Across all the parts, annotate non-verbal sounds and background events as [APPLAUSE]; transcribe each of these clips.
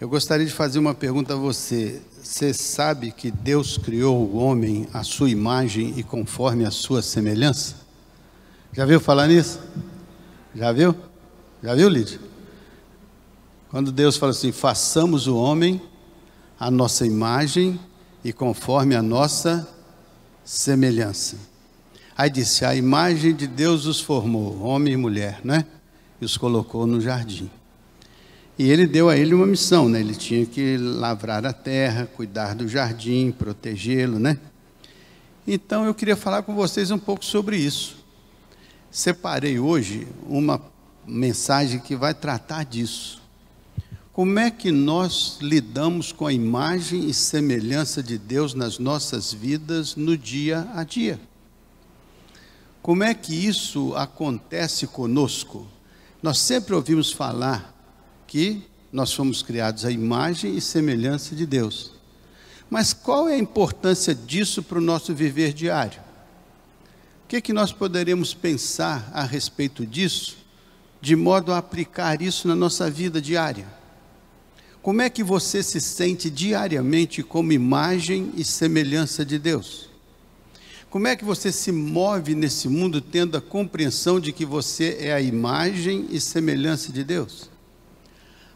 Eu gostaria de fazer uma pergunta a você. Você sabe que Deus criou o homem à sua imagem e conforme a sua semelhança? Já viu falar nisso? Já viu? Já viu, Lídia? Quando Deus fala assim: façamos o homem à nossa imagem e conforme a nossa semelhança. Aí disse: a imagem de Deus os formou, homem e mulher, né? E os colocou no jardim. E ele deu a ele uma missão, né? Ele tinha que lavrar a terra, cuidar do jardim, protegê-lo, né? Então eu queria falar com vocês um pouco sobre isso. Separei hoje uma mensagem que vai tratar disso. Como é que nós lidamos com a imagem e semelhança de Deus nas nossas vidas no dia a dia? Como é que isso acontece conosco? Nós sempre ouvimos falar que nós fomos criados à imagem e semelhança de Deus. Mas qual é a importância disso para o nosso viver diário? O que, é que nós poderemos pensar a respeito disso, de modo a aplicar isso na nossa vida diária? Como é que você se sente diariamente como imagem e semelhança de Deus? Como é que você se move nesse mundo tendo a compreensão de que você é a imagem e semelhança de Deus?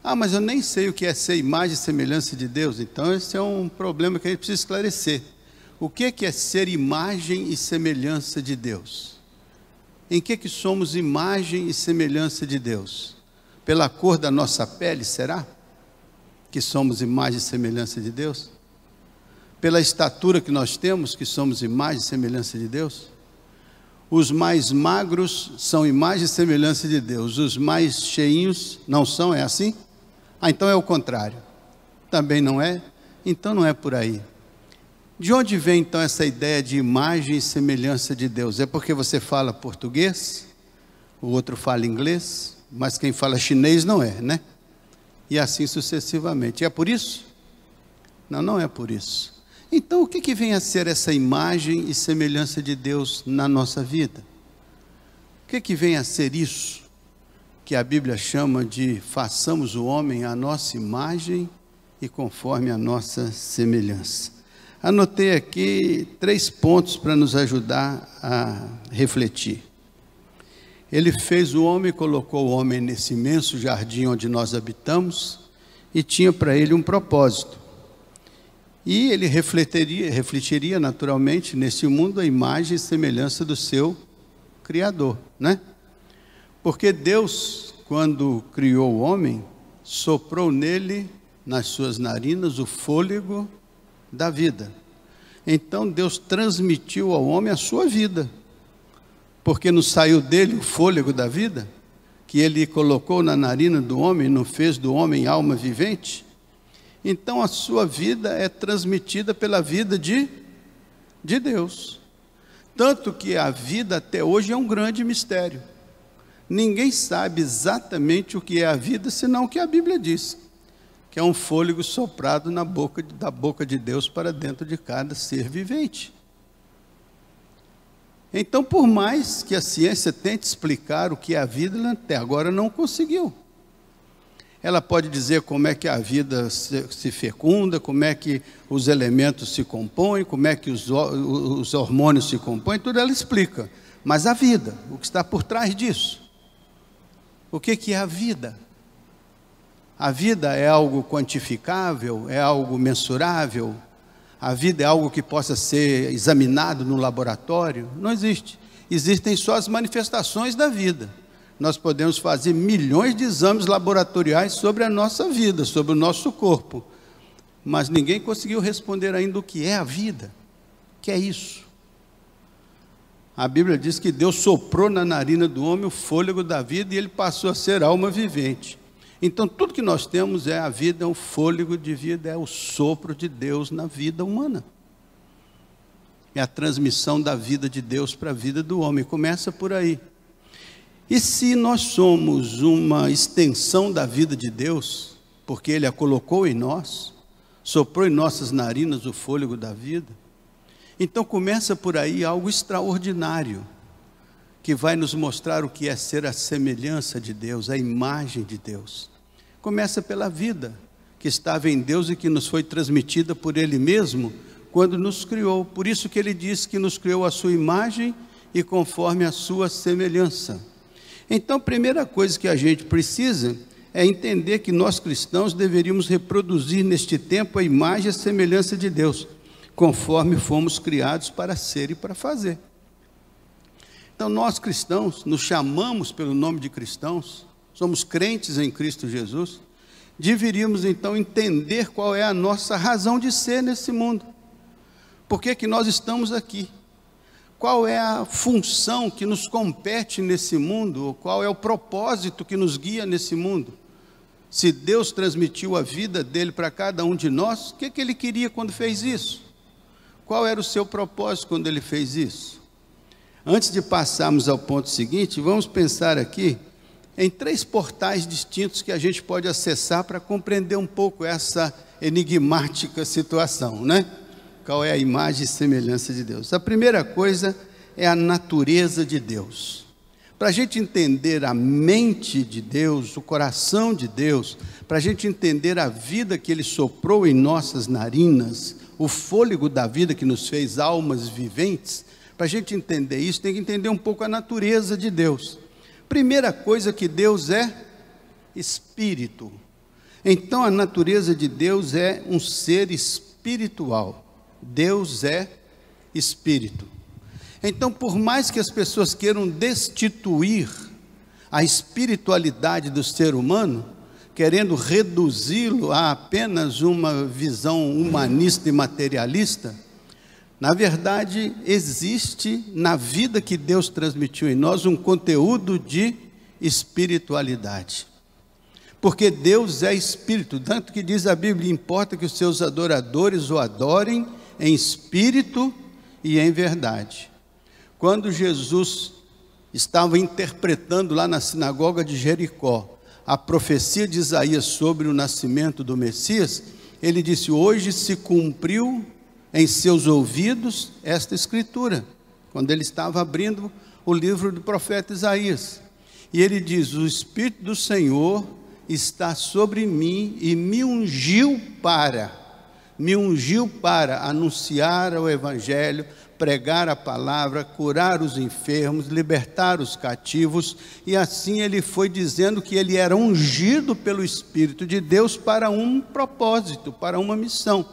Ah, mas eu nem sei o que é ser imagem e semelhança de Deus. Então, esse é um problema que a gente precisa esclarecer. O que é, que é ser imagem e semelhança de Deus? Em que, é que somos imagem e semelhança de Deus? Pela cor da nossa pele, será? Que somos imagem e semelhança de Deus? Pela estatura que nós temos, que somos imagem e semelhança de Deus? Os mais magros são imagem e semelhança de Deus, os mais cheinhos não são, é assim? Ah, então é o contrário. Também não é? Então não é por aí. De onde vem então essa ideia de imagem e semelhança de Deus? É porque você fala português, o outro fala inglês, mas quem fala chinês não é, né? E assim sucessivamente. É por isso? Não, não é por isso. Então, o que, que vem a ser essa imagem e semelhança de Deus na nossa vida? O que, que vem a ser isso? que a Bíblia chama de façamos o homem à nossa imagem e conforme a nossa semelhança. Anotei aqui três pontos para nos ajudar a refletir. Ele fez o homem, colocou o homem nesse imenso jardim onde nós habitamos e tinha para ele um propósito. E ele refletiria, refletiria naturalmente nesse mundo a imagem e semelhança do seu Criador, né? Porque Deus, quando criou o homem, soprou nele, nas suas narinas, o fôlego da vida. Então Deus transmitiu ao homem a sua vida, porque não saiu dele o fôlego da vida, que ele colocou na narina do homem, não fez do homem alma vivente. Então a sua vida é transmitida pela vida de, de Deus. Tanto que a vida até hoje é um grande mistério. Ninguém sabe exatamente o que é a vida, senão o que a Bíblia diz, que é um fôlego soprado na boca, da boca de Deus para dentro de cada ser vivente. Então, por mais que a ciência tente explicar o que é a vida, ela até agora não conseguiu. Ela pode dizer como é que a vida se, se fecunda, como é que os elementos se compõem, como é que os, os hormônios se compõem, tudo ela explica. Mas a vida, o que está por trás disso? O que, que é a vida? A vida é algo quantificável, é algo mensurável, a vida é algo que possa ser examinado no laboratório? Não existe. Existem só as manifestações da vida. Nós podemos fazer milhões de exames laboratoriais sobre a nossa vida, sobre o nosso corpo, mas ninguém conseguiu responder ainda o que é a vida, o que é isso. A Bíblia diz que Deus soprou na narina do homem o fôlego da vida e ele passou a ser alma vivente. Então, tudo que nós temos é a vida, é o fôlego de vida, é o sopro de Deus na vida humana. É a transmissão da vida de Deus para a vida do homem. Começa por aí. E se nós somos uma extensão da vida de Deus, porque Ele a colocou em nós, soprou em nossas narinas o fôlego da vida, então começa por aí algo extraordinário que vai nos mostrar o que é ser a semelhança de Deus, a imagem de Deus. Começa pela vida que estava em Deus e que nos foi transmitida por Ele mesmo quando nos criou. Por isso que Ele diz que nos criou a sua imagem e conforme a sua semelhança. Então, a primeira coisa que a gente precisa é entender que nós cristãos deveríamos reproduzir neste tempo a imagem e a semelhança de Deus conforme fomos criados para ser e para fazer. Então, nós cristãos, nos chamamos pelo nome de cristãos, somos crentes em Cristo Jesus, deveríamos então entender qual é a nossa razão de ser nesse mundo. Por que, que nós estamos aqui? Qual é a função que nos compete nesse mundo? Ou qual é o propósito que nos guia nesse mundo? Se Deus transmitiu a vida dele para cada um de nós, o que, que ele queria quando fez isso? Qual era o seu propósito quando ele fez isso? Antes de passarmos ao ponto seguinte, vamos pensar aqui em três portais distintos que a gente pode acessar para compreender um pouco essa enigmática situação, né? Qual é a imagem e semelhança de Deus? A primeira coisa é a natureza de Deus. Para a gente entender a mente de Deus, o coração de Deus, para a gente entender a vida que Ele soprou em nossas narinas, o fôlego da vida que nos fez almas viventes, para a gente entender isso, tem que entender um pouco a natureza de Deus. Primeira coisa que Deus é espírito. Então a natureza de Deus é um ser espiritual. Deus é espírito. Então, por mais que as pessoas queiram destituir a espiritualidade do ser humano, querendo reduzi-lo a apenas uma visão humanista e materialista, na verdade, existe na vida que Deus transmitiu em nós um conteúdo de espiritualidade. Porque Deus é espírito, tanto que diz a Bíblia: importa que os seus adoradores o adorem em espírito e em verdade. Quando Jesus estava interpretando lá na sinagoga de Jericó, a profecia de Isaías sobre o nascimento do Messias, ele disse: Hoje se cumpriu em seus ouvidos esta escritura, quando ele estava abrindo o livro do profeta Isaías. E ele diz: O Espírito do Senhor está sobre mim e me ungiu para, me ungiu para anunciar o Evangelho pregar a palavra, curar os enfermos, libertar os cativos, e assim ele foi dizendo que ele era ungido pelo Espírito de Deus para um propósito, para uma missão.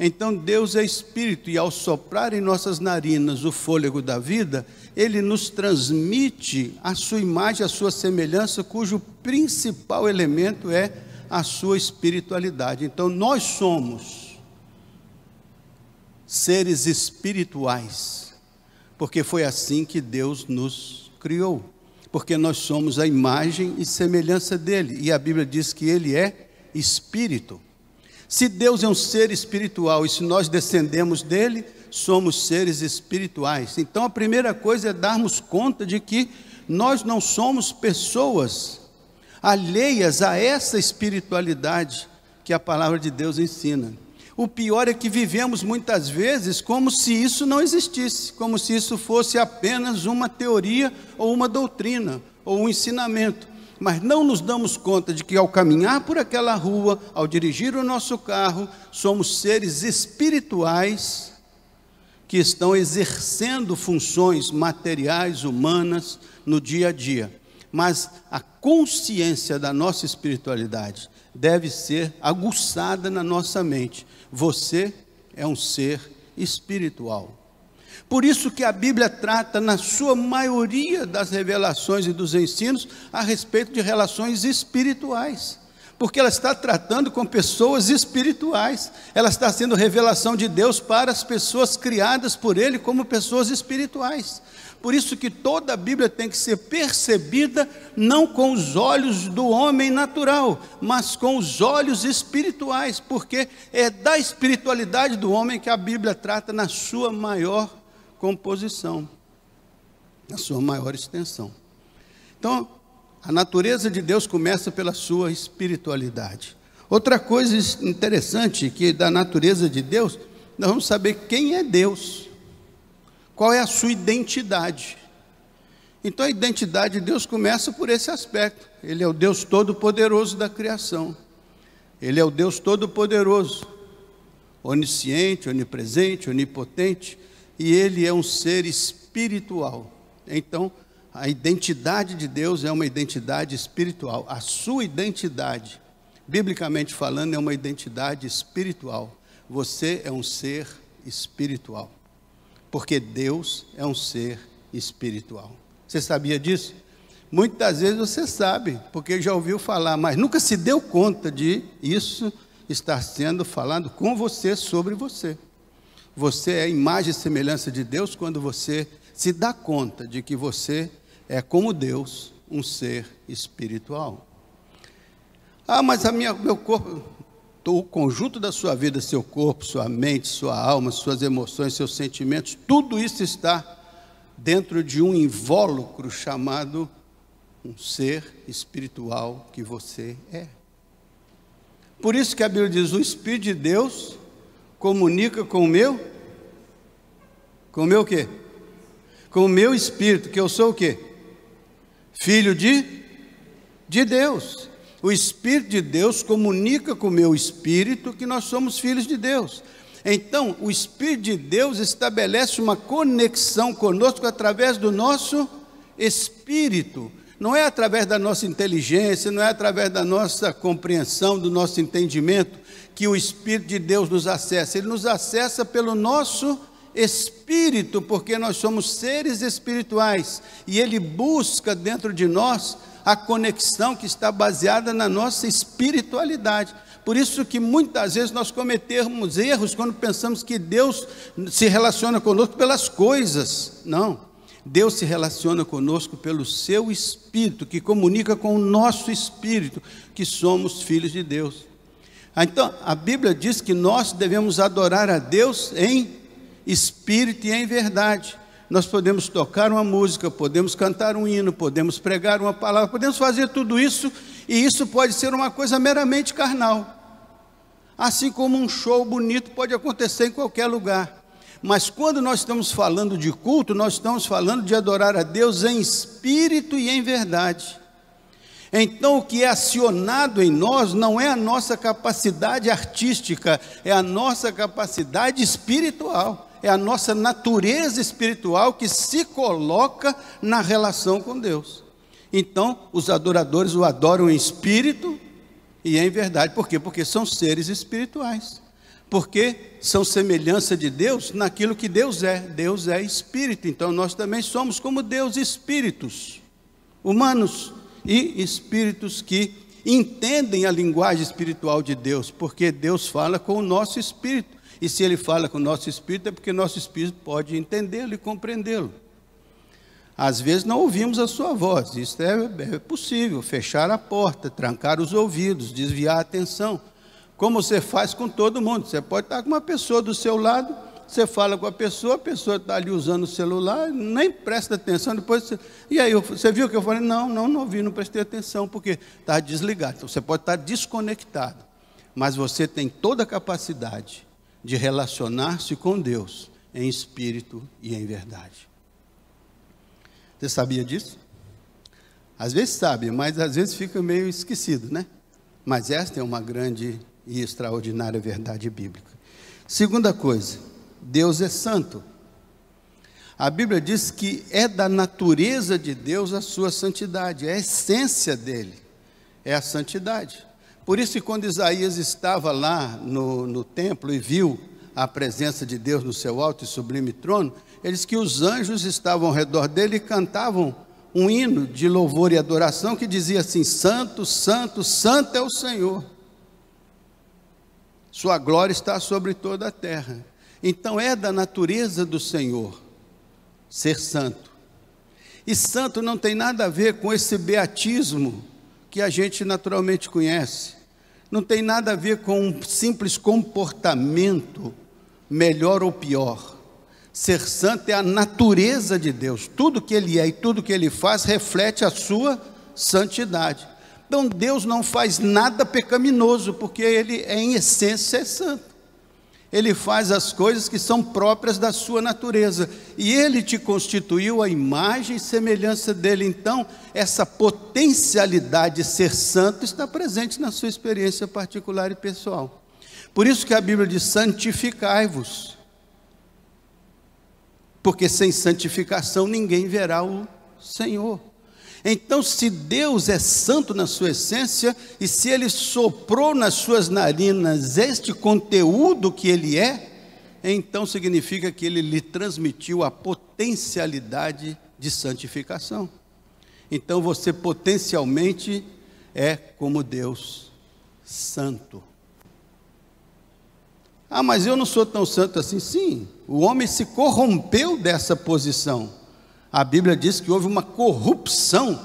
Então Deus é Espírito, e ao soprar em nossas narinas o fôlego da vida, ele nos transmite a sua imagem, a sua semelhança, cujo principal elemento é a sua espiritualidade. Então nós somos seres espirituais, porque foi assim que Deus nos criou, porque nós somos a imagem e semelhança dele, e a Bíblia diz que ele é espírito. Se Deus é um ser espiritual e se nós descendemos dele, somos seres espirituais. Então a primeira coisa é darmos conta de que nós não somos pessoas alheias a essa espiritualidade que a palavra de Deus ensina. O pior é que vivemos muitas vezes como se isso não existisse, como se isso fosse apenas uma teoria ou uma doutrina ou um ensinamento. Mas não nos damos conta de que ao caminhar por aquela rua, ao dirigir o nosso carro, somos seres espirituais que estão exercendo funções materiais, humanas no dia a dia. Mas a consciência da nossa espiritualidade deve ser aguçada na nossa mente você é um ser espiritual. Por isso que a Bíblia trata, na sua maioria das revelações e dos ensinos, a respeito de relações espirituais. Porque ela está tratando com pessoas espirituais. Ela está sendo revelação de Deus para as pessoas criadas por Ele como pessoas espirituais. Por isso que toda a Bíblia tem que ser percebida não com os olhos do homem natural, mas com os olhos espirituais, porque é da espiritualidade do homem que a Bíblia trata na sua maior composição, na sua maior extensão. Então, a natureza de Deus começa pela sua espiritualidade. Outra coisa interessante que da natureza de Deus, nós vamos saber quem é Deus. Qual é a sua identidade? Então a identidade de Deus começa por esse aspecto. Ele é o Deus todo-poderoso da criação. Ele é o Deus todo-poderoso, onisciente, onipresente, onipotente, e ele é um ser espiritual. Então, a identidade de Deus é uma identidade espiritual. A sua identidade, biblicamente falando, é uma identidade espiritual. Você é um ser espiritual. Porque Deus é um ser espiritual. Você sabia disso? Muitas vezes você sabe, porque já ouviu falar, mas nunca se deu conta de isso estar sendo falado com você sobre você. Você é imagem e semelhança de Deus quando você se dá conta de que você é como Deus, um ser espiritual. Ah, mas a minha, meu corpo, o conjunto da sua vida, seu corpo, sua mente, sua alma, suas emoções, seus sentimentos, tudo isso está dentro de um invólucro chamado um ser espiritual que você é. Por isso que a Bíblia diz: o Espírito de Deus comunica com o meu, com o meu quê? Com o meu espírito, que eu sou o quê? Filho de, de Deus. O Espírito de Deus comunica com o meu espírito que nós somos filhos de Deus. Então, o Espírito de Deus estabelece uma conexão conosco através do nosso espírito. Não é através da nossa inteligência, não é através da nossa compreensão, do nosso entendimento, que o Espírito de Deus nos acessa. Ele nos acessa pelo nosso espírito, porque nós somos seres espirituais. E ele busca dentro de nós a conexão que está baseada na nossa espiritualidade. Por isso que muitas vezes nós cometemos erros quando pensamos que Deus se relaciona conosco pelas coisas. Não. Deus se relaciona conosco pelo seu espírito, que comunica com o nosso espírito, que somos filhos de Deus. Ah, então, a Bíblia diz que nós devemos adorar a Deus em espírito e em verdade nós podemos tocar uma música, podemos cantar um hino, podemos pregar uma palavra, podemos fazer tudo isso, e isso pode ser uma coisa meramente carnal. Assim como um show bonito pode acontecer em qualquer lugar. Mas quando nós estamos falando de culto, nós estamos falando de adorar a Deus em espírito e em verdade. Então, o que é acionado em nós não é a nossa capacidade artística, é a nossa capacidade espiritual é a nossa natureza espiritual que se coloca na relação com Deus. Então, os adoradores o adoram em espírito e em verdade. Por quê? Porque são seres espirituais. Porque são semelhança de Deus naquilo que Deus é. Deus é espírito. Então, nós também somos como Deus, espíritos humanos e espíritos que entendem a linguagem espiritual de Deus, porque Deus fala com o nosso espírito. E se ele fala com o nosso espírito, é porque nosso espírito pode entendê-lo e compreendê-lo. Às vezes não ouvimos a sua voz, isso é, é possível, fechar a porta, trancar os ouvidos, desviar a atenção, como você faz com todo mundo. Você pode estar com uma pessoa do seu lado, você fala com a pessoa, a pessoa está ali usando o celular, nem presta atenção, depois você... E aí, você viu o que eu falei? Não, não, não vi, não prestei atenção, porque está desligado. Então, você pode estar desconectado, mas você tem toda a capacidade de relacionar-se com Deus em espírito e em verdade. Você sabia disso? Às vezes sabe, mas às vezes fica meio esquecido, né? Mas esta é uma grande e extraordinária verdade bíblica. Segunda coisa, Deus é santo. A Bíblia diz que é da natureza de Deus a sua santidade, é a essência dele, é a santidade. Por isso quando Isaías estava lá no, no templo e viu a presença de Deus no seu alto e sublime trono, eles que os anjos estavam ao redor dele e cantavam um hino de louvor e adoração que dizia assim: Santo, Santo, Santo é o Senhor. Sua glória está sobre toda a terra. Então é da natureza do Senhor ser santo. E santo não tem nada a ver com esse beatismo que a gente naturalmente conhece não tem nada a ver com um simples comportamento, melhor ou pior. Ser santo é a natureza de Deus. Tudo que ele é e tudo que ele faz reflete a sua santidade. Então Deus não faz nada pecaminoso, porque ele é em essência é santo. Ele faz as coisas que são próprias da sua natureza. E ele te constituiu a imagem e semelhança dele. Então, essa potencialidade de ser santo está presente na sua experiência particular e pessoal. Por isso que a Bíblia diz: santificai-vos. Porque sem santificação ninguém verá o Senhor. Então, se Deus é santo na sua essência, e se Ele soprou nas suas narinas este conteúdo que Ele é, então significa que Ele lhe transmitiu a potencialidade de santificação. Então, você potencialmente é como Deus santo. Ah, mas eu não sou tão santo assim. Sim, o homem se corrompeu dessa posição. A Bíblia diz que houve uma corrupção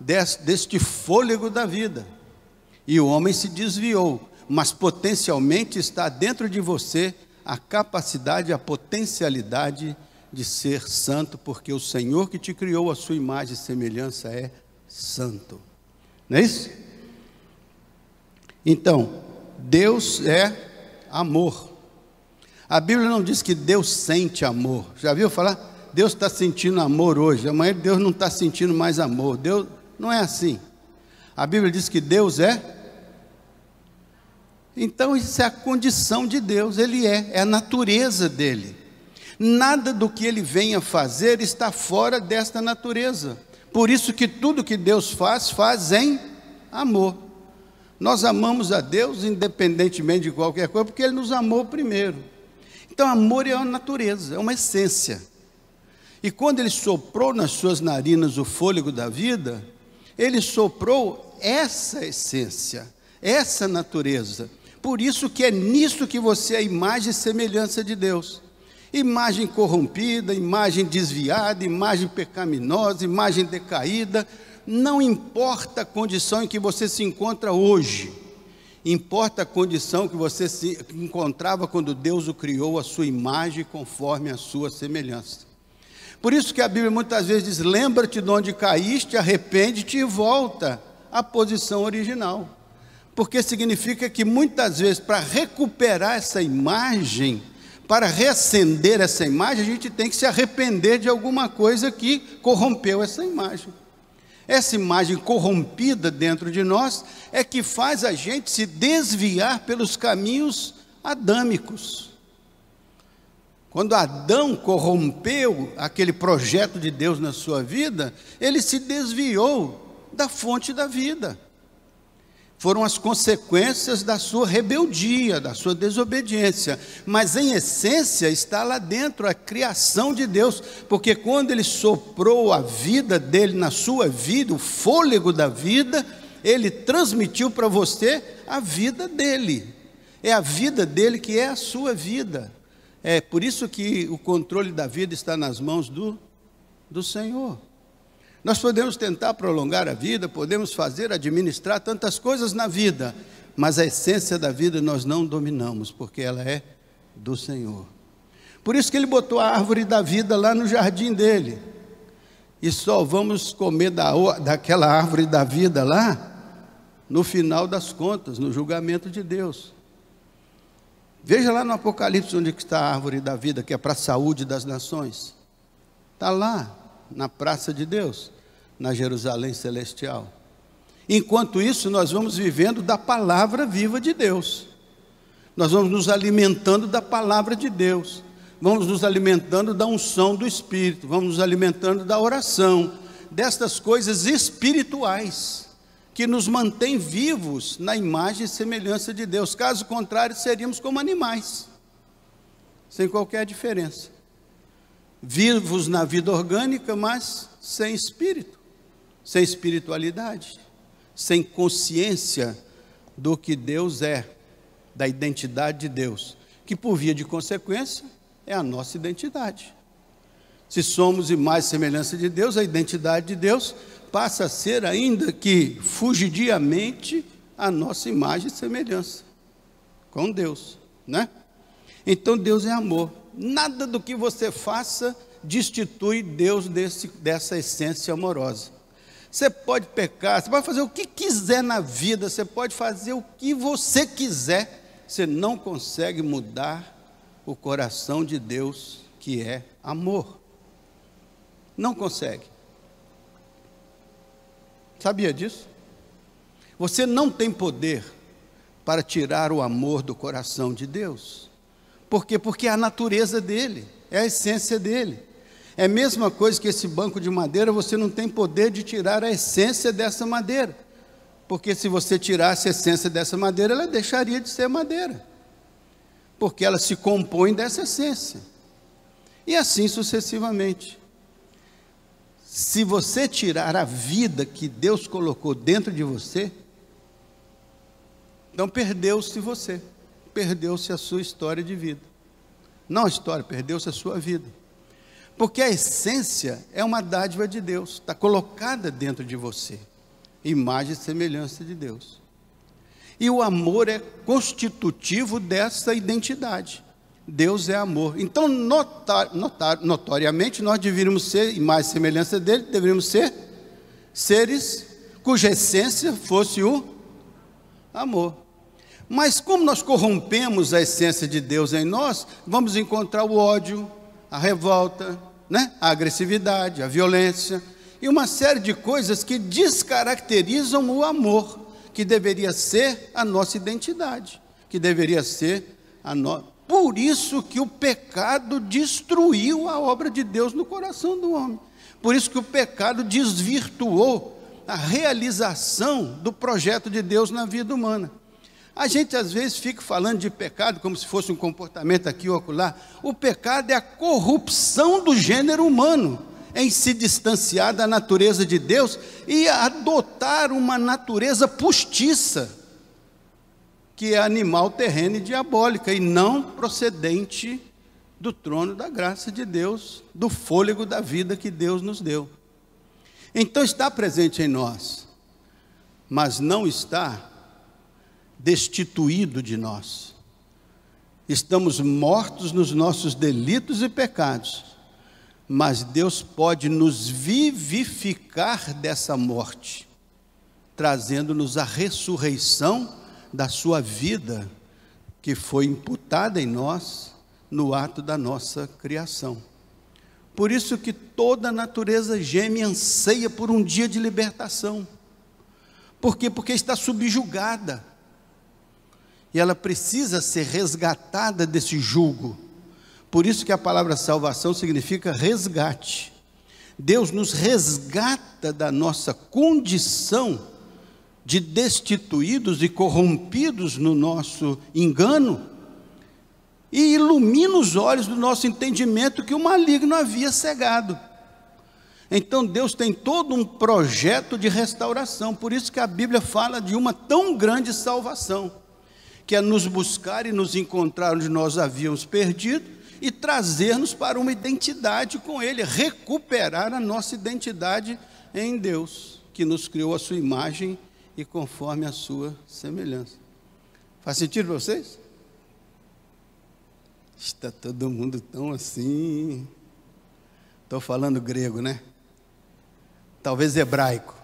desse, deste fôlego da vida. E o homem se desviou, mas potencialmente está dentro de você a capacidade, a potencialidade de ser santo, porque o Senhor que te criou a sua imagem e semelhança é santo. Não é isso? Então, Deus é amor. A Bíblia não diz que Deus sente amor. Já viu falar? Deus está sentindo amor hoje, amanhã Deus não está sentindo mais amor. Deus não é assim. A Bíblia diz que Deus é. Então, isso é a condição de Deus, Ele é, é a natureza dele. Nada do que ele venha fazer está fora desta natureza. Por isso que tudo que Deus faz, faz em amor. Nós amamos a Deus independentemente de qualquer coisa, porque Ele nos amou primeiro. Então, amor é uma natureza, é uma essência. E quando ele soprou nas suas narinas o fôlego da vida, ele soprou essa essência, essa natureza. Por isso que é nisso que você é imagem e semelhança de Deus. Imagem corrompida, imagem desviada, imagem pecaminosa, imagem decaída, não importa a condição em que você se encontra hoje. Importa a condição que você se encontrava quando Deus o criou, a sua imagem conforme a sua semelhança. Por isso que a Bíblia muitas vezes diz: lembra-te de onde caíste, arrepende-te e volta à posição original. Porque significa que muitas vezes, para recuperar essa imagem, para reacender essa imagem, a gente tem que se arrepender de alguma coisa que corrompeu essa imagem. Essa imagem corrompida dentro de nós é que faz a gente se desviar pelos caminhos adâmicos. Quando Adão corrompeu aquele projeto de Deus na sua vida, ele se desviou da fonte da vida. Foram as consequências da sua rebeldia, da sua desobediência. Mas em essência está lá dentro a criação de Deus, porque quando ele soprou a vida dele na sua vida, o fôlego da vida, ele transmitiu para você a vida dele. É a vida dele que é a sua vida. É por isso que o controle da vida está nas mãos do, do Senhor. Nós podemos tentar prolongar a vida, podemos fazer, administrar tantas coisas na vida, mas a essência da vida nós não dominamos, porque ela é do Senhor. Por isso que ele botou a árvore da vida lá no jardim dele. E só vamos comer da, daquela árvore da vida lá no final das contas, no julgamento de Deus. Veja lá no Apocalipse onde é está a árvore da vida, que é para a saúde das nações. Está lá, na praça de Deus, na Jerusalém Celestial. Enquanto isso, nós vamos vivendo da palavra viva de Deus. Nós vamos nos alimentando da palavra de Deus. Vamos nos alimentando da unção do Espírito. Vamos nos alimentando da oração. Destas coisas espirituais que nos mantém vivos na imagem e semelhança de Deus. Caso contrário, seríamos como animais, sem qualquer diferença. Vivos na vida orgânica, mas sem espírito, sem espiritualidade, sem consciência do que Deus é, da identidade de Deus, que por via de consequência é a nossa identidade. Se somos e mais semelhança de Deus, a identidade de Deus passa a ser, ainda que fugidiamente, a nossa imagem e semelhança com Deus, né? Então Deus é amor. Nada do que você faça destitui Deus desse, dessa essência amorosa. Você pode pecar, você pode fazer o que quiser na vida, você pode fazer o que você quiser, você não consegue mudar o coração de Deus, que é amor. Não consegue. Sabia disso? Você não tem poder para tirar o amor do coração de Deus. Por quê? Porque é a natureza dele, é a essência dele. É a mesma coisa que esse banco de madeira, você não tem poder de tirar a essência dessa madeira. Porque se você tirasse a essência dessa madeira, ela deixaria de ser madeira. Porque ela se compõe dessa essência. E assim sucessivamente. Se você tirar a vida que Deus colocou dentro de você, então perdeu-se você, perdeu-se a sua história de vida. Não a história, perdeu-se a sua vida. Porque a essência é uma dádiva de Deus, está colocada dentro de você, imagem e semelhança de Deus. E o amor é constitutivo dessa identidade. Deus é amor. Então, notar, notar, notoriamente, nós deveríamos ser, e mais semelhança dele, deveríamos ser seres cuja essência fosse o amor. Mas como nós corrompemos a essência de Deus em nós, vamos encontrar o ódio, a revolta, né? a agressividade, a violência e uma série de coisas que descaracterizam o amor, que deveria ser a nossa identidade, que deveria ser a nossa por isso que o pecado destruiu a obra de Deus no coração do homem. Por isso que o pecado desvirtuou a realização do projeto de Deus na vida humana. A gente às vezes fica falando de pecado como se fosse um comportamento aqui ou acolá. O pecado é a corrupção do gênero humano em se distanciar da natureza de Deus e adotar uma natureza postiça que é animal terreno e diabólica e não procedente do trono da graça de Deus, do fôlego da vida que Deus nos deu. Então está presente em nós, mas não está destituído de nós. Estamos mortos nos nossos delitos e pecados, mas Deus pode nos vivificar dessa morte, trazendo-nos a ressurreição da sua vida que foi imputada em nós no ato da nossa criação. Por isso que toda a natureza geme e anseia por um dia de libertação. Por quê? Porque está subjugada. E ela precisa ser resgatada desse julgo. Por isso que a palavra salvação significa resgate. Deus nos resgata da nossa condição de destituídos e corrompidos no nosso engano, e ilumina os olhos do nosso entendimento que o maligno havia cegado. Então Deus tem todo um projeto de restauração, por isso que a Bíblia fala de uma tão grande salvação, que é nos buscar e nos encontrar onde nós havíamos perdido e trazer-nos para uma identidade com Ele, recuperar a nossa identidade em Deus, que nos criou a sua imagem e conforme a sua semelhança. Faz sentido para vocês? Está todo mundo tão assim. Estou falando grego, né? Talvez hebraico.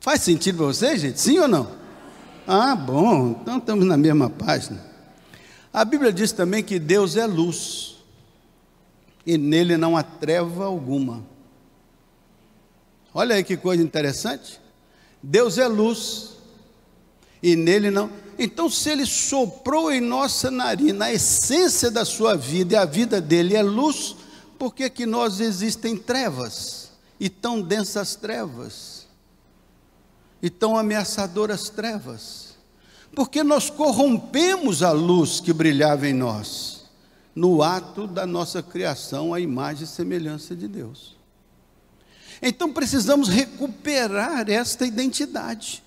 Faz sentido para vocês, gente? Sim ou não? Ah, bom, então estamos na mesma página. A Bíblia diz também que Deus é luz, e nele não há treva alguma. Olha aí que coisa interessante. Deus é luz e nele não. Então, se ele soprou em nossa narina a essência da sua vida e a vida dele é luz, por que que nós existem trevas? E tão densas trevas? E tão ameaçadoras trevas? Porque nós corrompemos a luz que brilhava em nós no ato da nossa criação à imagem e semelhança de Deus. Então precisamos recuperar esta identidade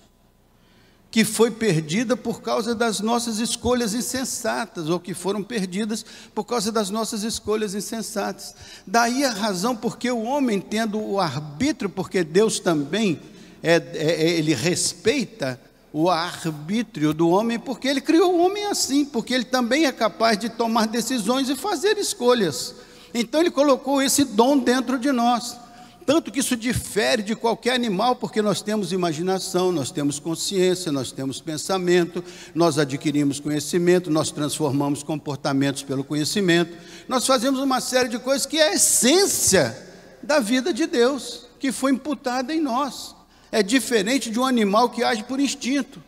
que foi perdida por causa das nossas escolhas insensatas, ou que foram perdidas por causa das nossas escolhas insensatas. Daí a razão porque o homem, tendo o arbítrio, porque Deus também é, é, é, ele respeita o arbítrio do homem, porque ele criou o homem assim, porque ele também é capaz de tomar decisões e fazer escolhas. Então ele colocou esse dom dentro de nós. Tanto que isso difere de qualquer animal, porque nós temos imaginação, nós temos consciência, nós temos pensamento, nós adquirimos conhecimento, nós transformamos comportamentos pelo conhecimento, nós fazemos uma série de coisas que é a essência da vida de Deus, que foi imputada em nós. É diferente de um animal que age por instinto,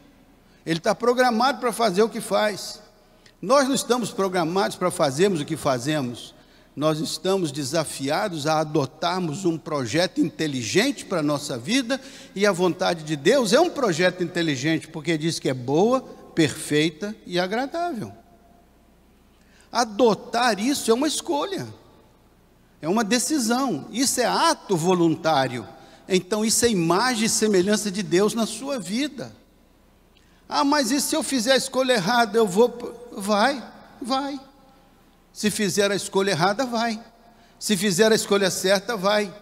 ele está programado para fazer o que faz. Nós não estamos programados para fazermos o que fazemos, nós estamos desafiados a adotarmos um projeto inteligente para a nossa vida, e a vontade de Deus é um projeto inteligente, porque diz que é boa, perfeita e agradável. Adotar isso é uma escolha, é uma decisão, isso é ato voluntário. Então, isso é imagem e semelhança de Deus na sua vida. Ah, mas e se eu fizer a escolha errada, eu vou. Vai, vai. Se fizer a escolha errada, vai. Se fizer a escolha certa, vai.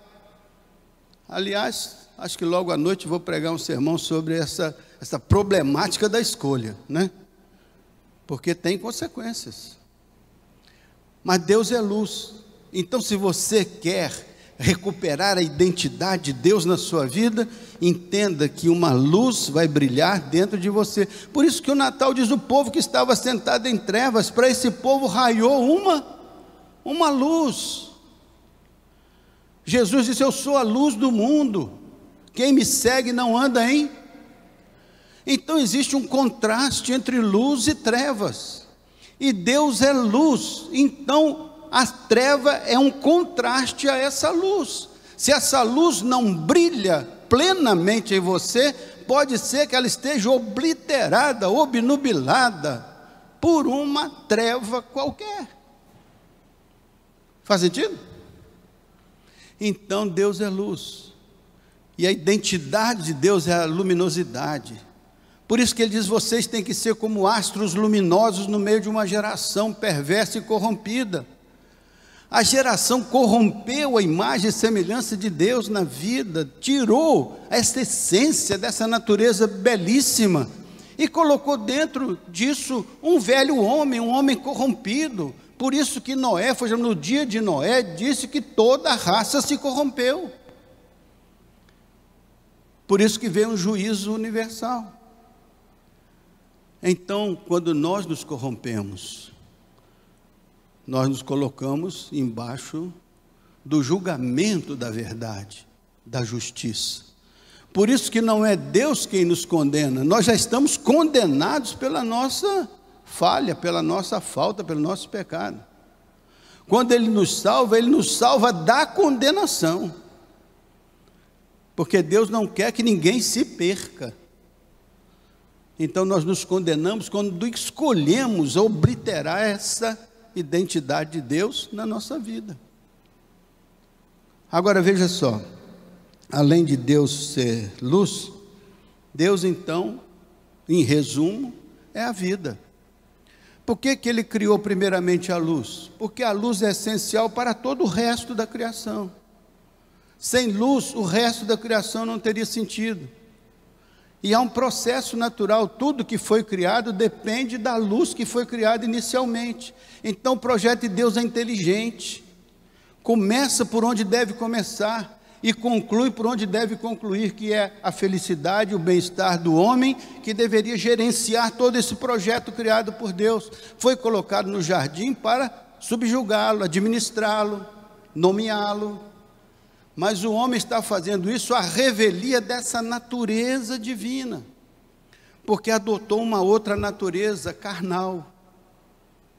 Aliás, acho que logo à noite vou pregar um sermão sobre essa, essa problemática da escolha, né? Porque tem consequências. Mas Deus é luz. Então, se você quer recuperar a identidade de Deus na sua vida, entenda que uma luz vai brilhar dentro de você. Por isso que o Natal diz o povo que estava sentado em trevas, para esse povo raiou uma uma luz. Jesus disse: "Eu sou a luz do mundo. Quem me segue não anda em". Então existe um contraste entre luz e trevas. E Deus é luz. Então a treva é um contraste a essa luz. Se essa luz não brilha plenamente em você, pode ser que ela esteja obliterada, obnubilada por uma treva qualquer. Faz sentido? Então Deus é luz. E a identidade de Deus é a luminosidade. Por isso que ele diz: vocês têm que ser como astros luminosos no meio de uma geração perversa e corrompida. A geração corrompeu a imagem e semelhança de Deus na vida, tirou essa essência dessa natureza belíssima e colocou dentro disso um velho homem, um homem corrompido. Por isso que Noé, foi no dia de Noé, disse que toda a raça se corrompeu. Por isso que veio um juízo universal. Então, quando nós nos corrompemos, nós nos colocamos embaixo do julgamento da verdade, da justiça. Por isso que não é Deus quem nos condena, nós já estamos condenados pela nossa falha, pela nossa falta, pelo nosso pecado. Quando Ele nos salva, Ele nos salva da condenação. Porque Deus não quer que ninguém se perca. Então nós nos condenamos quando escolhemos obliterar essa identidade de Deus na nossa vida. Agora veja só, além de Deus ser luz, Deus então, em resumo, é a vida. Por que, que ele criou primeiramente a luz? Porque a luz é essencial para todo o resto da criação. Sem luz, o resto da criação não teria sentido. E há um processo natural, tudo que foi criado depende da luz que foi criada inicialmente. Então o projeto de Deus é inteligente. Começa por onde deve começar e conclui por onde deve concluir, que é a felicidade, o bem-estar do homem, que deveria gerenciar todo esse projeto criado por Deus. Foi colocado no jardim para subjugá-lo, administrá-lo, nomeá-lo, mas o homem está fazendo isso à revelia dessa natureza divina, porque adotou uma outra natureza carnal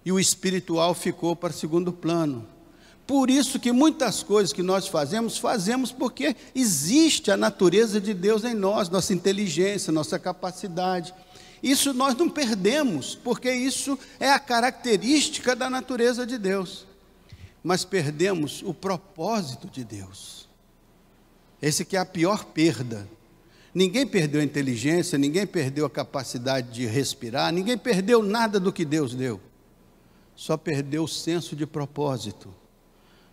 e o espiritual ficou para segundo plano. Por isso que muitas coisas que nós fazemos, fazemos porque existe a natureza de Deus em nós, nossa inteligência, nossa capacidade. Isso nós não perdemos, porque isso é a característica da natureza de Deus. Mas perdemos o propósito de Deus. Esse que é a pior perda. Ninguém perdeu a inteligência, ninguém perdeu a capacidade de respirar, ninguém perdeu nada do que Deus deu. Só perdeu o senso de propósito.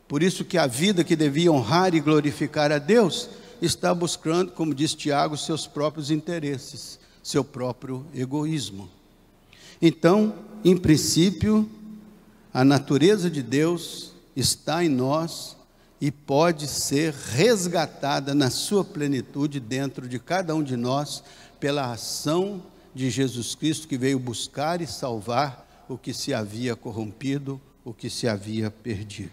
Por isso que a vida que devia honrar e glorificar a Deus está buscando, como diz Tiago, seus próprios interesses, seu próprio egoísmo. Então, em princípio, a natureza de Deus está em nós e pode ser resgatada na sua plenitude dentro de cada um de nós pela ação de Jesus Cristo que veio buscar e salvar o que se havia corrompido, o que se havia perdido.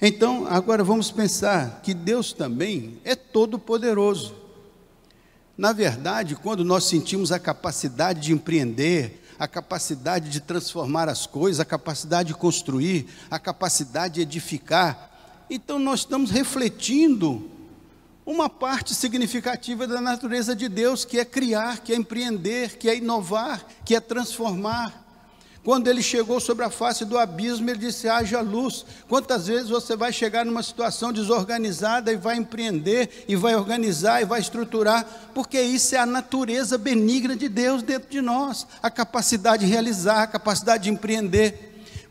Então, agora vamos pensar que Deus também é todo poderoso. Na verdade, quando nós sentimos a capacidade de empreender, a capacidade de transformar as coisas, a capacidade de construir, a capacidade de edificar, então nós estamos refletindo uma parte significativa da natureza de Deus, que é criar, que é empreender, que é inovar, que é transformar. Quando ele chegou sobre a face do abismo, ele disse: haja luz. Quantas vezes você vai chegar numa situação desorganizada e vai empreender, e vai organizar, e vai estruturar, porque isso é a natureza benigna de Deus dentro de nós, a capacidade de realizar, a capacidade de empreender.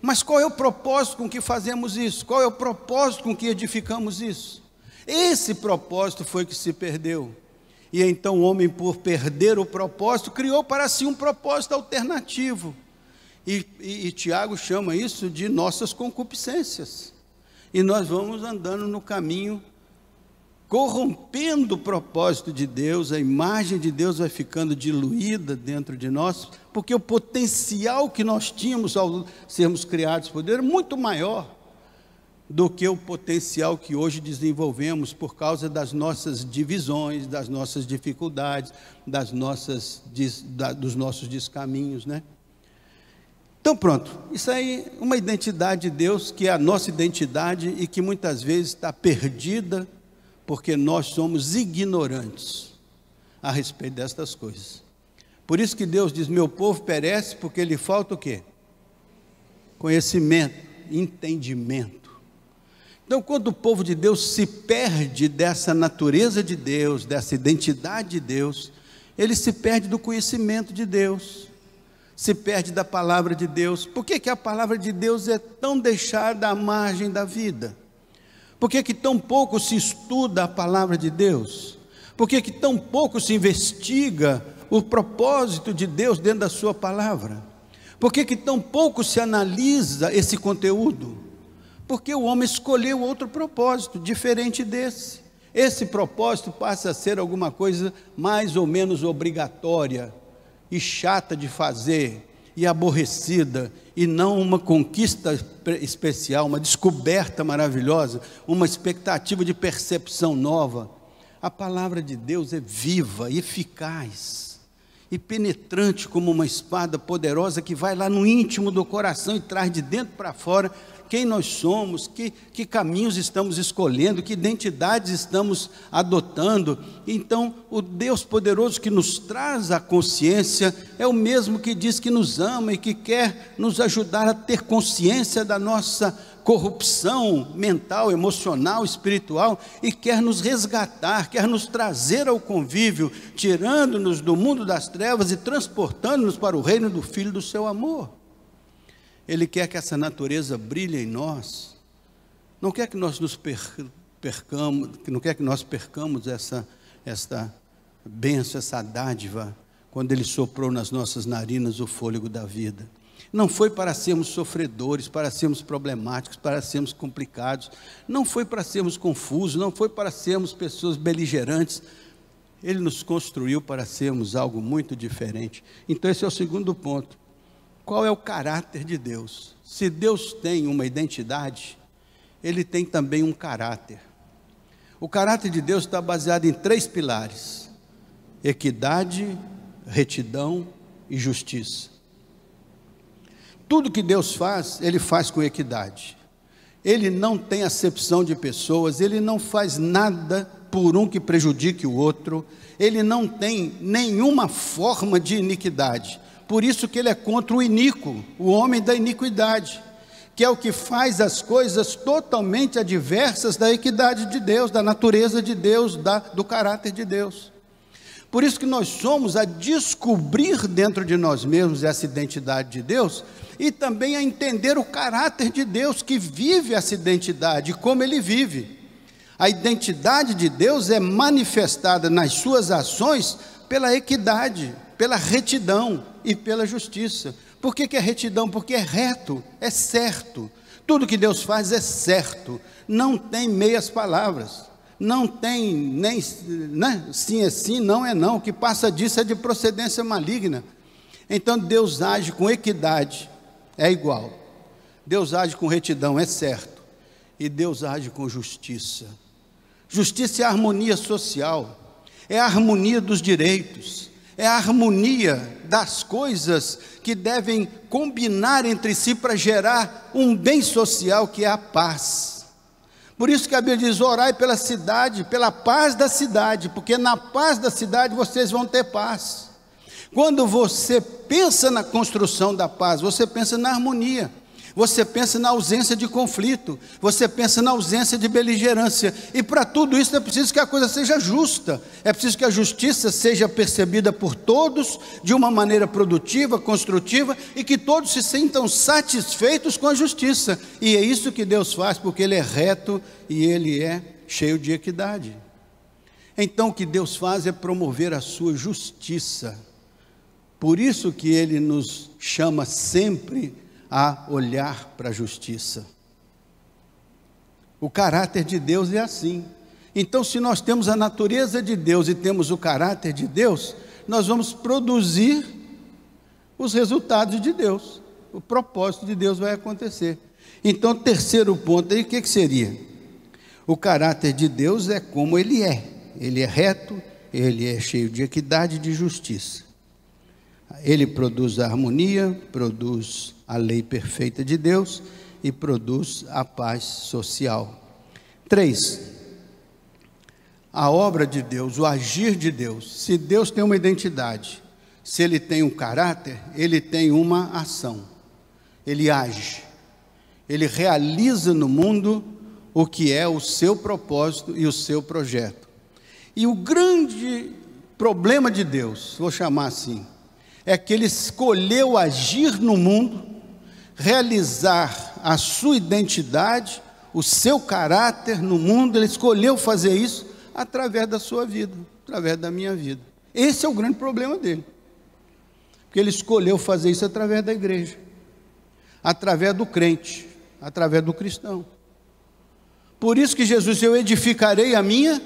Mas qual é o propósito com que fazemos isso? Qual é o propósito com que edificamos isso? Esse propósito foi que se perdeu. E então o homem, por perder o propósito, criou para si um propósito alternativo. E, e, e Tiago chama isso de nossas concupiscências. E nós vamos andando no caminho corrompendo o propósito de Deus, a imagem de Deus vai ficando diluída dentro de nós, porque o potencial que nós tínhamos ao sermos criados por Deus era muito maior do que o potencial que hoje desenvolvemos por causa das nossas divisões, das nossas dificuldades, das nossas, da, dos nossos descaminhos, né? Então pronto, isso aí uma identidade de Deus que é a nossa identidade e que muitas vezes está perdida porque nós somos ignorantes a respeito destas coisas. Por isso que Deus diz: Meu povo perece porque lhe falta o quê? Conhecimento, entendimento. Então, quando o povo de Deus se perde dessa natureza de Deus, dessa identidade de Deus, ele se perde do conhecimento de Deus, se perde da palavra de Deus. Por que, que a palavra de Deus é tão deixada à margem da vida? Por que, que tão pouco se estuda a palavra de Deus? Por que, que tão pouco se investiga o propósito de Deus dentro da sua palavra? Por que, que tão pouco se analisa esse conteúdo? Porque o homem escolheu outro propósito, diferente desse. Esse propósito passa a ser alguma coisa mais ou menos obrigatória e chata de fazer, e aborrecida, e não uma conquista especial, uma descoberta maravilhosa, uma expectativa de percepção nova. A palavra de Deus é viva, eficaz e penetrante como uma espada poderosa que vai lá no íntimo do coração e traz de dentro para fora quem nós somos, que, que caminhos estamos escolhendo, que identidades estamos adotando. Então, o Deus poderoso que nos traz a consciência é o mesmo que diz que nos ama e que quer nos ajudar a ter consciência da nossa corrupção mental, emocional, espiritual e quer nos resgatar, quer nos trazer ao convívio, tirando-nos do mundo das trevas e transportando-nos para o reino do Filho do seu amor. Ele quer que essa natureza brilhe em nós. Não quer que nós nos percamos, não quer que nós percamos essa esta benção, essa dádiva, quando ele soprou nas nossas narinas o fôlego da vida. Não foi para sermos sofredores, para sermos problemáticos, para sermos complicados, não foi para sermos confusos, não foi para sermos pessoas beligerantes. Ele nos construiu para sermos algo muito diferente. Então, esse é o segundo ponto qual é o caráter de Deus. Se Deus tem uma identidade, ele tem também um caráter. O caráter de Deus está baseado em três pilares: equidade, retidão e justiça. Tudo que Deus faz, Ele faz com equidade. Ele não tem acepção de pessoas, Ele não faz nada por um que prejudique o outro, Ele não tem nenhuma forma de iniquidade. Por isso que ele é contra o iníquo, o homem da iniquidade, que é o que faz as coisas totalmente adversas da equidade de Deus, da natureza de Deus, da, do caráter de Deus. Por isso que nós somos a descobrir dentro de nós mesmos essa identidade de Deus e também a entender o caráter de Deus que vive essa identidade, como ele vive. A identidade de Deus é manifestada nas suas ações pela equidade, pela retidão, e pela justiça. Por que, que é retidão? Porque é reto, é certo. Tudo que Deus faz é certo, não tem meias palavras, não tem nem né? sim é sim, não é não. O que passa disso é de procedência maligna. Então Deus age com equidade, é igual. Deus age com retidão, é certo. E Deus age com justiça. Justiça é harmonia social, é a harmonia dos direitos, é a harmonia das coisas que devem combinar entre si para gerar um bem social que é a paz. Por isso que a Bíblia diz: orai pela cidade, pela paz da cidade, porque na paz da cidade vocês vão ter paz. Quando você pensa na construção da paz, você pensa na harmonia você pensa na ausência de conflito, você pensa na ausência de beligerância. E para tudo isso é preciso que a coisa seja justa, é preciso que a justiça seja percebida por todos de uma maneira produtiva, construtiva e que todos se sintam satisfeitos com a justiça. E é isso que Deus faz, porque Ele é reto e Ele é cheio de equidade. Então o que Deus faz é promover a sua justiça. Por isso que ele nos chama sempre a olhar para a justiça. O caráter de Deus é assim. Então, se nós temos a natureza de Deus e temos o caráter de Deus, nós vamos produzir os resultados de Deus. O propósito de Deus vai acontecer. Então, terceiro ponto aí, o que, que seria? O caráter de Deus é como ele é. Ele é reto, ele é cheio de equidade e de justiça. Ele produz a harmonia, produz a lei perfeita de Deus e produz a paz social. 3. A obra de Deus, o agir de Deus. Se Deus tem uma identidade, se ele tem um caráter, ele tem uma ação. Ele age. Ele realiza no mundo o que é o seu propósito e o seu projeto. E o grande problema de Deus, vou chamar assim, é que ele escolheu agir no mundo, realizar a sua identidade, o seu caráter no mundo, ele escolheu fazer isso através da sua vida, através da minha vida. Esse é o grande problema dele. Porque ele escolheu fazer isso através da igreja, através do crente, através do cristão. Por isso que Jesus, eu edificarei a minha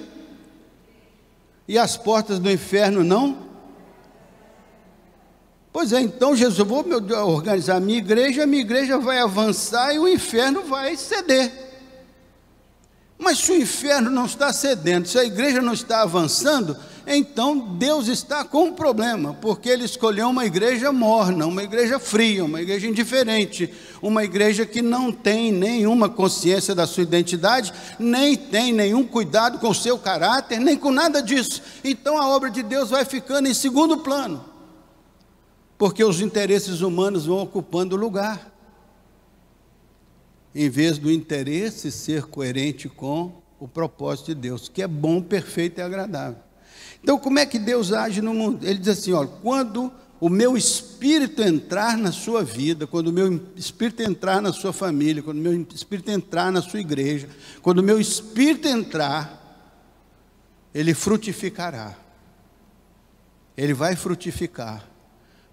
e as portas do inferno não Pois é, então Jesus, eu vou organizar a minha igreja, a minha igreja vai avançar e o inferno vai ceder. Mas se o inferno não está cedendo, se a igreja não está avançando, então Deus está com um problema, porque ele escolheu uma igreja morna, uma igreja fria, uma igreja indiferente, uma igreja que não tem nenhuma consciência da sua identidade, nem tem nenhum cuidado com o seu caráter, nem com nada disso. Então a obra de Deus vai ficando em segundo plano porque os interesses humanos vão ocupando lugar, em vez do interesse ser coerente com o propósito de Deus, que é bom, perfeito e agradável. Então, como é que Deus age no mundo? Ele diz assim: olha, quando o meu espírito entrar na sua vida, quando o meu espírito entrar na sua família, quando o meu espírito entrar na sua igreja, quando o meu espírito entrar, ele frutificará. Ele vai frutificar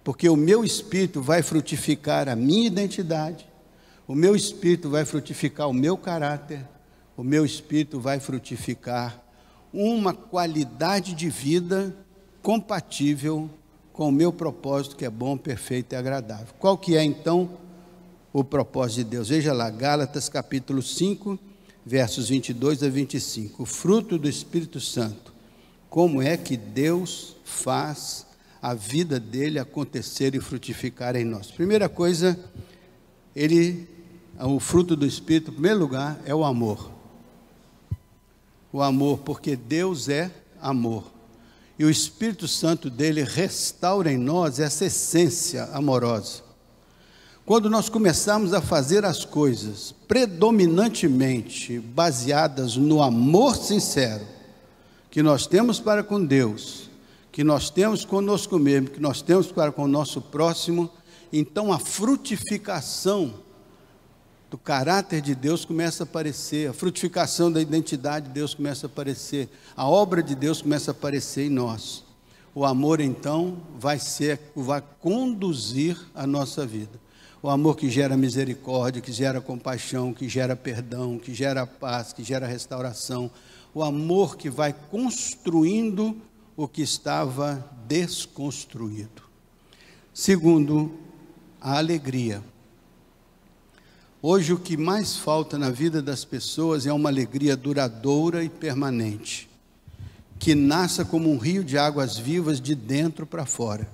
porque o meu espírito vai frutificar a minha identidade, o meu espírito vai frutificar o meu caráter, o meu espírito vai frutificar uma qualidade de vida compatível com o meu propósito que é bom, perfeito e agradável. Qual que é então o propósito de Deus? Veja lá, Gálatas capítulo 5, versos 22 a 25. O fruto do Espírito Santo. Como é que Deus faz a vida dele acontecer e frutificar em nós. Primeira coisa, ele, o fruto do Espírito, em primeiro lugar, é o amor. O amor, porque Deus é amor. E o Espírito Santo dele restaura em nós essa essência amorosa. Quando nós começarmos a fazer as coisas predominantemente baseadas no amor sincero que nós temos para com Deus, que nós temos conosco mesmo, que nós temos para com o nosso próximo, então a frutificação do caráter de Deus começa a aparecer, a frutificação da identidade de Deus começa a aparecer, a obra de Deus começa a aparecer em nós. O amor então vai ser, vai conduzir a nossa vida. O amor que gera misericórdia, que gera compaixão, que gera perdão, que gera paz, que gera restauração. O amor que vai construindo o que estava desconstruído. Segundo, a alegria. Hoje o que mais falta na vida das pessoas é uma alegria duradoura e permanente, que nasça como um rio de águas vivas de dentro para fora.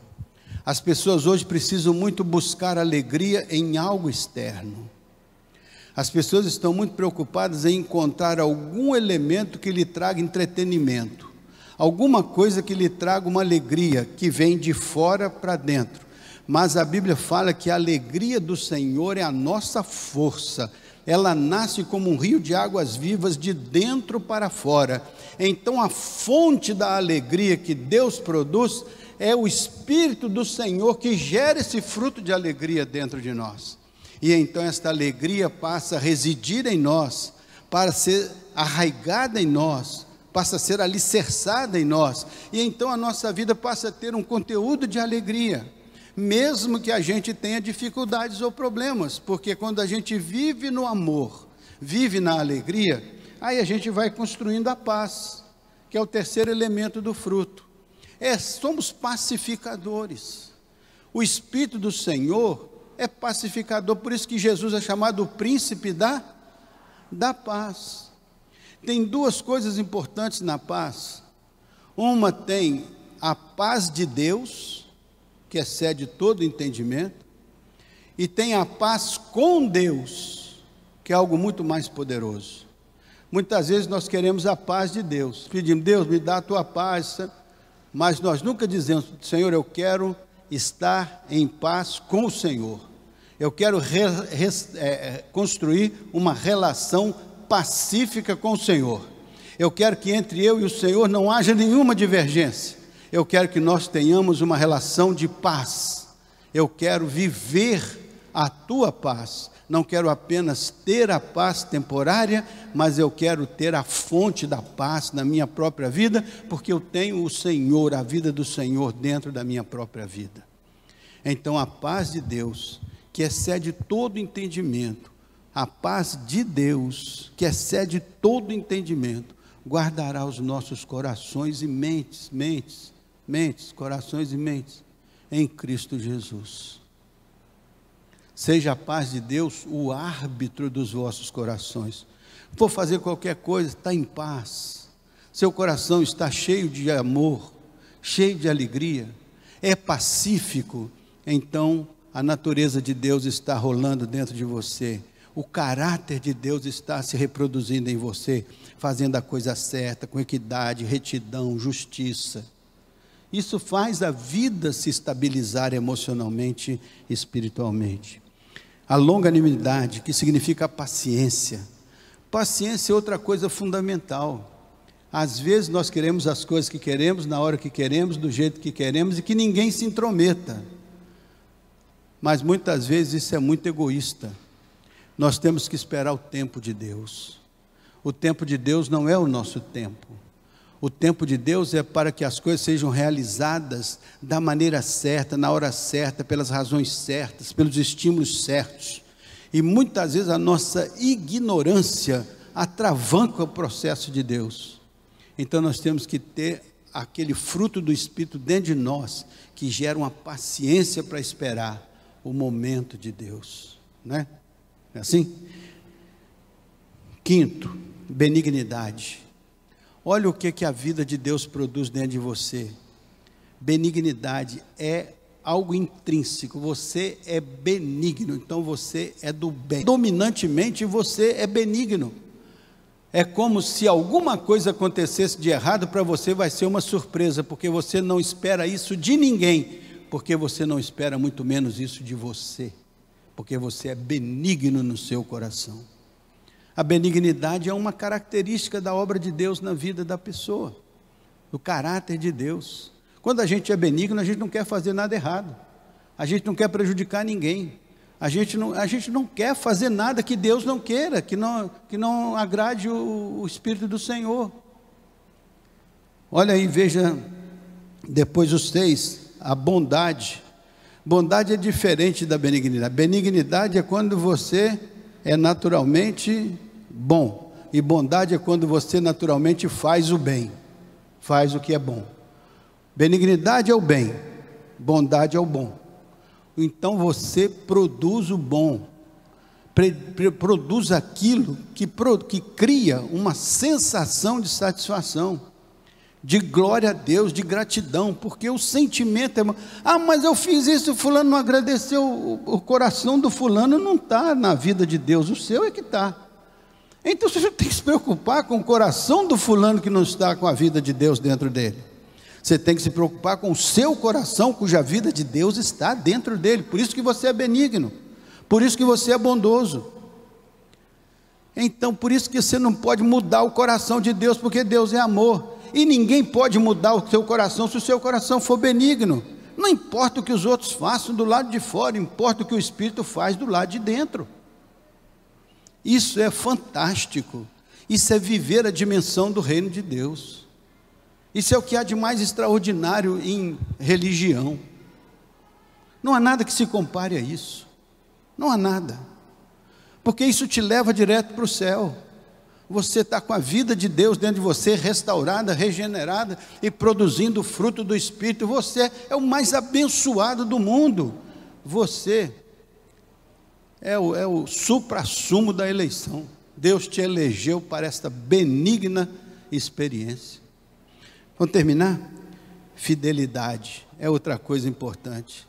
As pessoas hoje precisam muito buscar alegria em algo externo. As pessoas estão muito preocupadas em encontrar algum elemento que lhe traga entretenimento alguma coisa que lhe traga uma alegria que vem de fora para dentro. Mas a Bíblia fala que a alegria do Senhor é a nossa força. Ela nasce como um rio de águas vivas de dentro para fora. Então a fonte da alegria que Deus produz é o espírito do Senhor que gera esse fruto de alegria dentro de nós. E então esta alegria passa a residir em nós, para ser arraigada em nós, passa a ser alicerçada em nós, e então a nossa vida passa a ter um conteúdo de alegria, mesmo que a gente tenha dificuldades ou problemas, porque quando a gente vive no amor, vive na alegria, aí a gente vai construindo a paz, que é o terceiro elemento do fruto. É, somos pacificadores. O Espírito do Senhor é pacificador, por isso que Jesus é chamado o príncipe da, da paz. Tem duas coisas importantes na paz. Uma tem a paz de Deus, que excede todo entendimento, e tem a paz com Deus, que é algo muito mais poderoso. Muitas vezes nós queremos a paz de Deus, pedimos, Deus, me dá a tua paz, mas nós nunca dizemos, Senhor, eu quero estar em paz com o Senhor, eu quero re, re, é, é, construir uma relação pacífica com o Senhor. Eu quero que entre eu e o Senhor não haja nenhuma divergência. Eu quero que nós tenhamos uma relação de paz. Eu quero viver a tua paz. Não quero apenas ter a paz temporária, mas eu quero ter a fonte da paz na minha própria vida, porque eu tenho o Senhor, a vida do Senhor dentro da minha própria vida. Então a paz de Deus, que excede todo entendimento, a paz de Deus, que excede todo entendimento, guardará os nossos corações e mentes, mentes, mentes, corações e mentes, em Cristo Jesus. Seja a paz de Deus o árbitro dos vossos corações. Vou fazer qualquer coisa, está em paz. Seu coração está cheio de amor, cheio de alegria, é pacífico. Então, a natureza de Deus está rolando dentro de você o caráter de Deus está se reproduzindo em você, fazendo a coisa certa, com equidade, retidão, justiça. Isso faz a vida se estabilizar emocionalmente e espiritualmente. A longanimidade, que significa paciência. Paciência é outra coisa fundamental. Às vezes nós queremos as coisas que queremos, na hora que queremos, do jeito que queremos e que ninguém se intrometa. Mas muitas vezes isso é muito egoísta. Nós temos que esperar o tempo de Deus. O tempo de Deus não é o nosso tempo. O tempo de Deus é para que as coisas sejam realizadas da maneira certa, na hora certa, pelas razões certas, pelos estímulos certos. E muitas vezes a nossa ignorância atravanca o processo de Deus. Então nós temos que ter aquele fruto do Espírito dentro de nós que gera uma paciência para esperar o momento de Deus, né? é assim? Quinto, benignidade. Olha o que, que a vida de Deus produz dentro de você. Benignidade é algo intrínseco. Você é benigno, então você é do bem. Dominantemente você é benigno. É como se alguma coisa acontecesse de errado para você, vai ser uma surpresa, porque você não espera isso de ninguém, porque você não espera muito menos isso de você porque você é benigno no seu coração. A benignidade é uma característica da obra de Deus na vida da pessoa, do caráter de Deus. Quando a gente é benigno, a gente não quer fazer nada errado, a gente não quer prejudicar ninguém, a gente não, a gente não quer fazer nada que Deus não queira, que não, que não agrade o, o Espírito do Senhor. Olha aí, veja depois os seis, a bondade. Bondade é diferente da benignidade. Benignidade é quando você é naturalmente bom, e bondade é quando você naturalmente faz o bem, faz o que é bom. Benignidade é o bem, bondade é o bom. Então você produz o bom, produz aquilo que, que cria uma sensação de satisfação de glória a Deus, de gratidão, porque o sentimento é. Ah, mas eu fiz isso, fulano não agradeceu. O, o coração do fulano não está na vida de Deus, o seu é que está. Então você [LAUGHS] tem que se preocupar com o coração do fulano que não está com a vida de Deus dentro dele. Você tem que se preocupar com o seu coração, cuja vida de Deus está dentro dele. Por isso que você é benigno. Por isso que você é bondoso. Então, por isso que você não pode mudar o coração de Deus, porque Deus é amor. E ninguém pode mudar o seu coração se o seu coração for benigno. Não importa o que os outros façam do lado de fora, importa o que o Espírito faz do lado de dentro. Isso é fantástico. Isso é viver a dimensão do reino de Deus. Isso é o que há de mais extraordinário em religião. Não há nada que se compare a isso. Não há nada. Porque isso te leva direto para o céu você está com a vida de Deus dentro de você, restaurada, regenerada e produzindo o fruto do Espírito. Você é o mais abençoado do mundo. Você é o, é o supra-sumo da eleição. Deus te elegeu para esta benigna experiência. Vamos terminar? Fidelidade é outra coisa importante.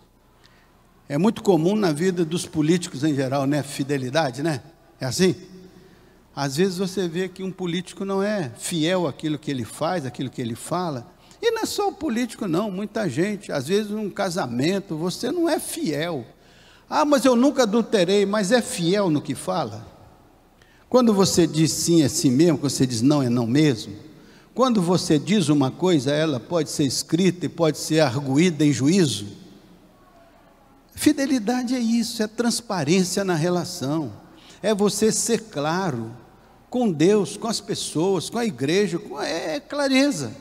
É muito comum na vida dos políticos em geral, né? Fidelidade, né? É assim? Às vezes você vê que um político não é fiel àquilo que ele faz, àquilo que ele fala. E não é só o político, não, muita gente. Às vezes, num casamento, você não é fiel. Ah, mas eu nunca adulterei, mas é fiel no que fala? Quando você diz sim é sim mesmo, quando você diz não é não mesmo. Quando você diz uma coisa, ela pode ser escrita e pode ser arguída em juízo. Fidelidade é isso, é transparência na relação, é você ser claro, com Deus, com as pessoas, com a igreja, com é, é clareza,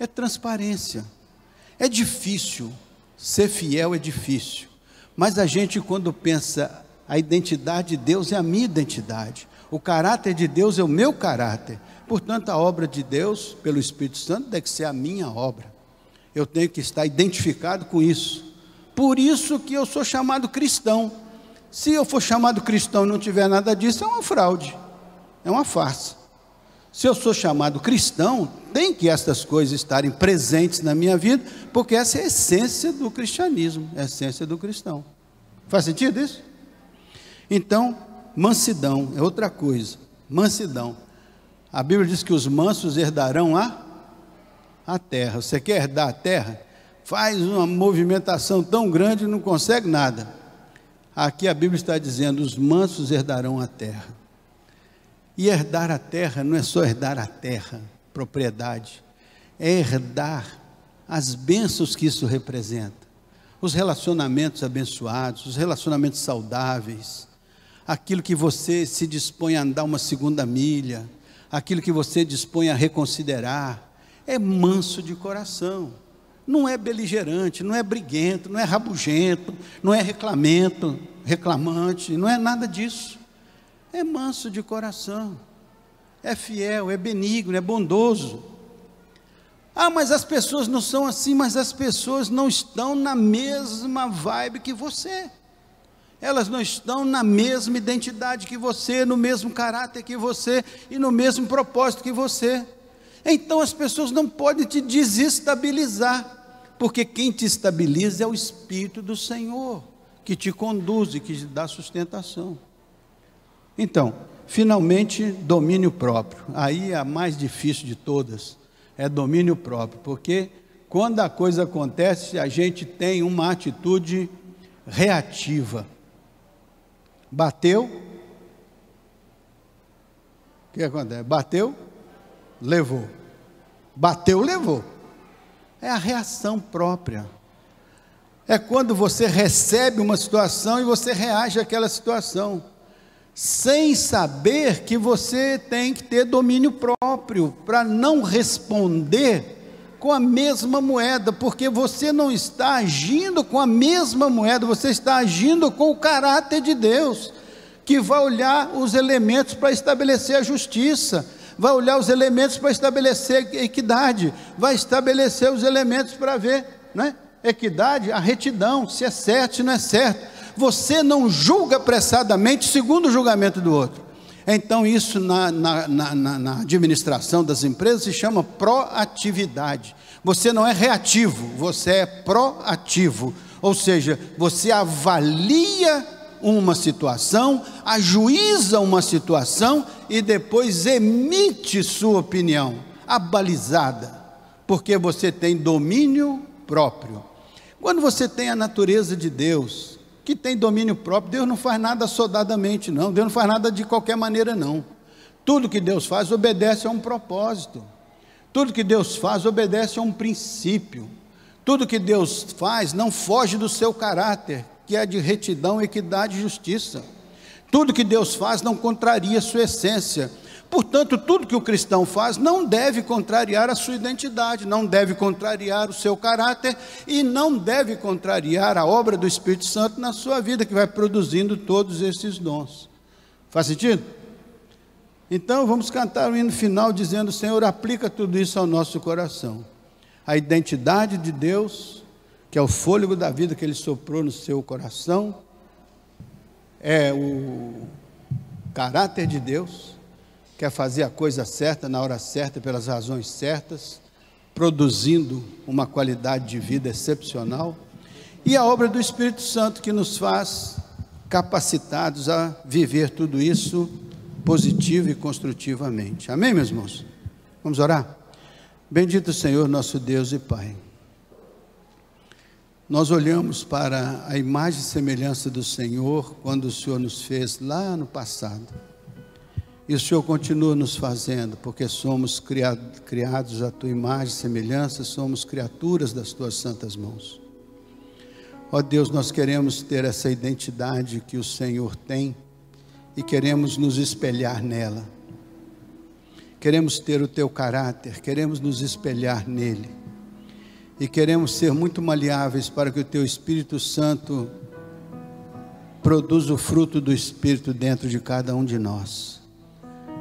é transparência. É difícil, ser fiel é difícil, mas a gente, quando pensa, a identidade de Deus é a minha identidade, o caráter de Deus é o meu caráter, portanto, a obra de Deus, pelo Espírito Santo, deve ser a minha obra. Eu tenho que estar identificado com isso. Por isso que eu sou chamado cristão. Se eu for chamado cristão e não tiver nada disso, é uma fraude é uma farsa. Se eu sou chamado cristão, tem que estas coisas estarem presentes na minha vida, porque essa é a essência do cristianismo, é a essência do cristão. Faz sentido isso? Então, mansidão é outra coisa. Mansidão. A Bíblia diz que os mansos herdarão a, a terra. Você quer herdar a terra? Faz uma movimentação tão grande e não consegue nada. Aqui a Bíblia está dizendo: os mansos herdarão a terra. E herdar a terra não é só herdar a terra, propriedade, é herdar as bênçãos que isso representa. Os relacionamentos abençoados, os relacionamentos saudáveis, aquilo que você se dispõe a andar uma segunda milha, aquilo que você dispõe a reconsiderar, é manso de coração, não é beligerante, não é briguento, não é rabugento, não é reclamento, reclamante, não é nada disso é manso de coração, é fiel, é benigno, é bondoso. Ah, mas as pessoas não são assim, mas as pessoas não estão na mesma vibe que você. Elas não estão na mesma identidade que você, no mesmo caráter que você e no mesmo propósito que você. Então as pessoas não podem te desestabilizar, porque quem te estabiliza é o Espírito do Senhor, que te conduz e que te dá sustentação. Então, finalmente, domínio próprio. Aí a mais difícil de todas é domínio próprio, porque quando a coisa acontece, a gente tem uma atitude reativa. Bateu, o que acontece? Bateu, levou. Bateu, levou. É a reação própria. É quando você recebe uma situação e você reage àquela situação sem saber que você tem que ter domínio próprio para não responder com a mesma moeda, porque você não está agindo com a mesma moeda, você está agindo com o caráter de Deus, que vai olhar os elementos para estabelecer a justiça, vai olhar os elementos para estabelecer a equidade, vai estabelecer os elementos para ver, né? Equidade, a retidão, se é certo, se não é certo você não julga apressadamente segundo o julgamento do outro. Então, isso na, na, na, na, administração das empresas se chama proatividade. Você não é reativo, você é proativo. Ou seja, você avalia uma situação, ajuiza uma situação e depois emite sua opinião, abalizada, porque você tem domínio próprio. Quando você tem a natureza de Deus, que tem domínio próprio. Deus não faz nada soldadamente, não. Deus não faz nada de qualquer maneira, não. Tudo que Deus faz obedece a um propósito. Tudo que Deus faz obedece a um princípio. Tudo que Deus faz não foge do seu caráter, que é de retidão, equidade e justiça. Tudo que Deus faz não contraria sua essência. Portanto, tudo que o cristão faz não deve contrariar a sua identidade, não deve contrariar o seu caráter e não deve contrariar a obra do Espírito Santo na sua vida, que vai produzindo todos esses dons. Faz sentido? Então, vamos cantar o hino final dizendo: Senhor, aplica tudo isso ao nosso coração. A identidade de Deus, que é o fôlego da vida que Ele soprou no seu coração, é o caráter de Deus quer fazer a coisa certa, na hora certa, pelas razões certas, produzindo uma qualidade de vida excepcional, e a obra do Espírito Santo que nos faz capacitados a viver tudo isso positivo e construtivamente. Amém, meus irmãos? Vamos orar? Bendito Senhor, nosso Deus e Pai. Nós olhamos para a imagem e semelhança do Senhor quando o Senhor nos fez lá no passado e o Senhor continua nos fazendo, porque somos criados à tua imagem e semelhança, somos criaturas das tuas santas mãos. Ó Deus, nós queremos ter essa identidade que o Senhor tem e queremos nos espelhar nela. Queremos ter o teu caráter, queremos nos espelhar nele. E queremos ser muito maleáveis para que o teu Espírito Santo produza o fruto do Espírito dentro de cada um de nós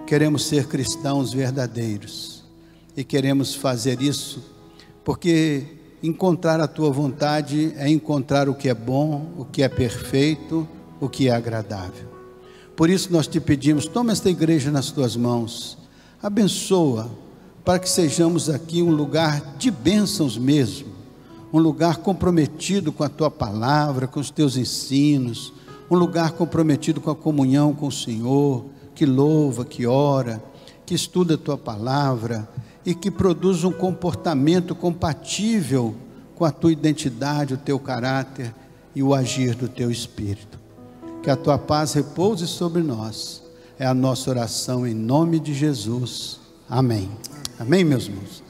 queremos ser cristãos verdadeiros e queremos fazer isso porque encontrar a tua vontade é encontrar o que é bom, o que é perfeito, o que é agradável. Por isso nós te pedimos, toma esta igreja nas tuas mãos, abençoa, para que sejamos aqui um lugar de bênçãos mesmo, um lugar comprometido com a tua palavra, com os teus ensinos, um lugar comprometido com a comunhão com o Senhor que louva, que ora, que estuda a tua palavra e que produz um comportamento compatível com a tua identidade, o teu caráter e o agir do teu espírito. Que a tua paz repouse sobre nós. É a nossa oração em nome de Jesus. Amém. Amém, meus irmãos.